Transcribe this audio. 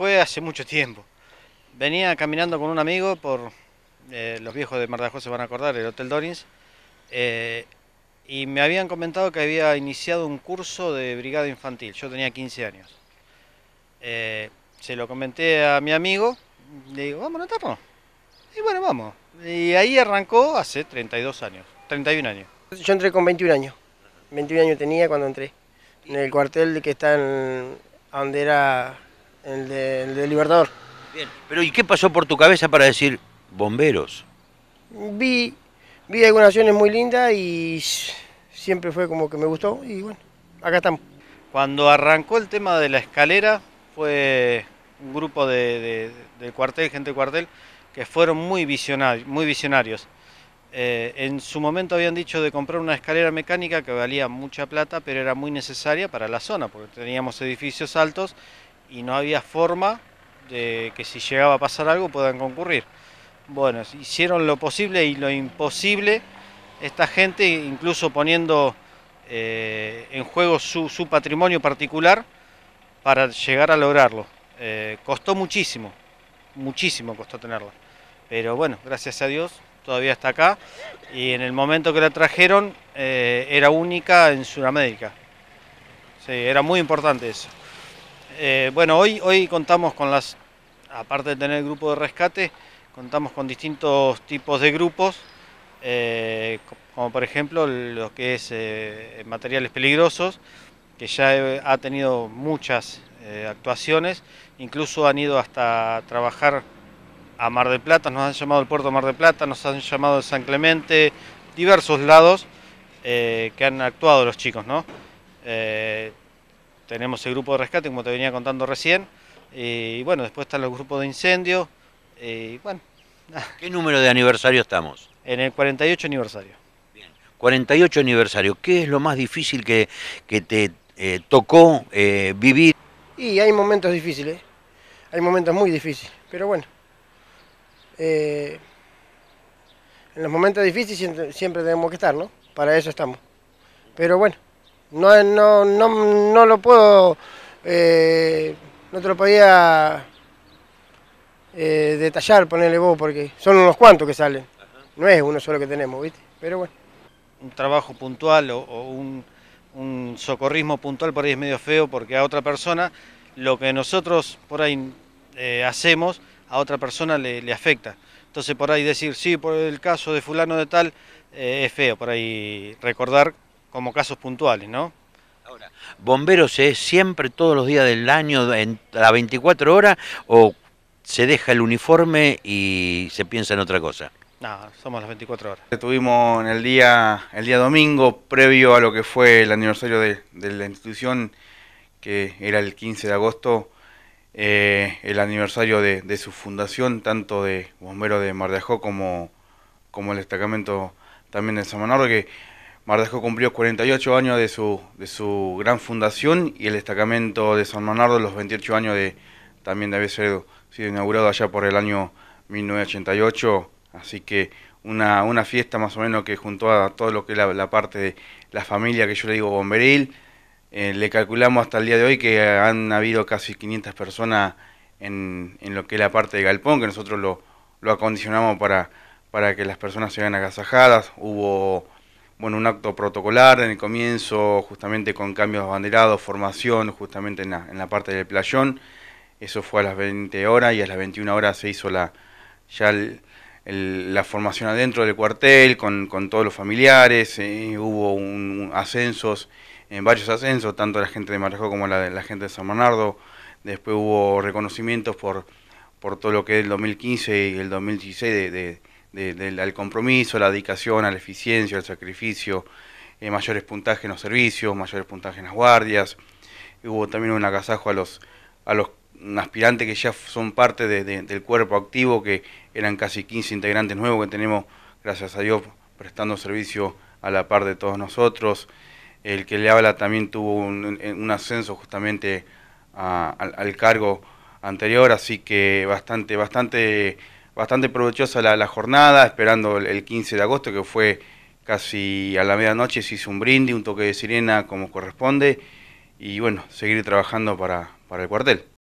fue hace mucho tiempo. Venía caminando con un amigo por, eh, los viejos de Mardajo se van a acordar, el Hotel Dorins, eh, y me habían comentado que había iniciado un curso de brigada infantil, yo tenía 15 años. Eh, se lo comenté a mi amigo, le digo, vamos a notarlo. Y bueno, vamos. Y ahí arrancó hace 32 años, 31 años. Yo entré con 21 años, 21 años tenía cuando entré, en el cuartel que está en, donde era el de, Libertador. Bien, pero ¿y qué pasó por tu cabeza para decir bomberos? Vi, vi algunas acciones muy lindas y siempre fue como que me gustó y bueno, acá estamos. Cuando arrancó el tema de la escalera fue un grupo de, cuartel, gente de cuartel, que fueron muy, visionarios. Muy visionarios. Eh, en su momento habían dicho de comprar una escalera mecánica que valía mucha plata, pero era muy necesaria para la zona, porque teníamos edificios altos y no había forma de que si llegaba a pasar algo puedan concurrir. Bueno, hicieron lo posible y lo imposible esta gente, incluso poniendo eh, en juego su, patrimonio particular para llegar a lograrlo. Eh, costó muchísimo, muchísimo costó tenerla. Pero bueno, gracias a Dios todavía está acá y en el momento que la trajeron eh, era única en Sudamérica. Sí, era muy importante eso. Eh, bueno, hoy, hoy contamos con las, aparte de tener el grupo de rescate, contamos con distintos tipos de grupos, eh, como por ejemplo lo que es eh, materiales peligrosos, que ya ha tenido muchas actuaciones, incluso han ido hasta trabajar a Mar de Plata, nos han llamado el puerto Mar de Plata, nos han llamado el San Clemente, diversos lados que han actuado los chicos, ¿no? tenemos el grupo de rescate, como te venía contando recién, y bueno, después están los grupos de incendio, ¿Qué número de aniversario estamos? En el 48 aniversario. Bien, 48 aniversario, ¿qué es lo más difícil que, te eh, tocó eh, vivir? Y hay momentos difíciles, hay momentos muy difíciles, pero bueno. Eh, en los momentos difíciles siempre tenemos que estar, ¿no? Para eso estamos. Pero bueno. No, no, no, lo puedo, eh, no te lo podía eh, detallar, ponerle vos, porque son unos cuantos que salen. No es uno solo que tenemos, ¿viste? Pero bueno. Un trabajo puntual o, un, socorrismo puntual por ahí es medio feo porque a otra persona lo que nosotros por ahí eh, hacemos a otra persona le, afecta. Entonces por ahí decir, sí, por el caso de fulano de tal, es feo, por ahí recordar como casos puntuales, ¿no? Ahora, ¿bomberos es siempre todos los días del año, en, las 24 horas, o se deja el uniforme y se piensa en otra cosa? No, somos las 24 horas. Estuvimos en el día, el día domingo, previo a lo que fue el aniversario de, la institución, que era el 15 de agosto, eh, el aniversario de, su fundación, tanto de Bomberos de Mar como, como el destacamento también de San Manuel... que Mardejo cumplió 48 años de su, de su gran fundación y el destacamento de San Bernardo, los 28 años de también de haber sido, inaugurado allá por el año 1988. Así que una, una, fiesta más o menos que juntó a todo lo que es la, parte de la familia que yo le digo bomberil. Eh, le calculamos hasta el día de hoy que han habido casi 500 personas en, lo que es la parte de Galpón, que nosotros lo, acondicionamos para, para que las personas se vean agasajadas. Hubo bueno, un acto protocolar en el comienzo, justamente con cambios de abanderados, formación, justamente en la, parte del playón. Eso fue a las 20 horas y a las 21 horas se hizo la, ya la formación adentro del cuartel con, todos los familiares. Eh, hubo un, ascensos, en eh, varios ascensos, tanto la gente de Marajó como la, la gente de San Bernardo. Después hubo reconocimientos por, por todo lo que es el 2015 y el 2016 de de, del compromiso, la dedicación, a la eficiencia, al sacrificio, eh, mayores puntajes en los servicios, mayores puntajes en las guardias. Hubo también un agasajo a los, a los aspirantes que ya son parte del cuerpo activo, que eran casi 15 integrantes nuevos que tenemos, gracias a Dios, prestando servicio a la par de todos nosotros. El que le habla también tuvo un, eh, ascenso justamente al cargo anterior, así que bastante, bastante bastante provechosa la, jornada, esperando el, 15 de agosto, que fue casi a la medianoche, se hizo un brindis, un toque de sirena como corresponde, y bueno, seguir trabajando para el cuartel.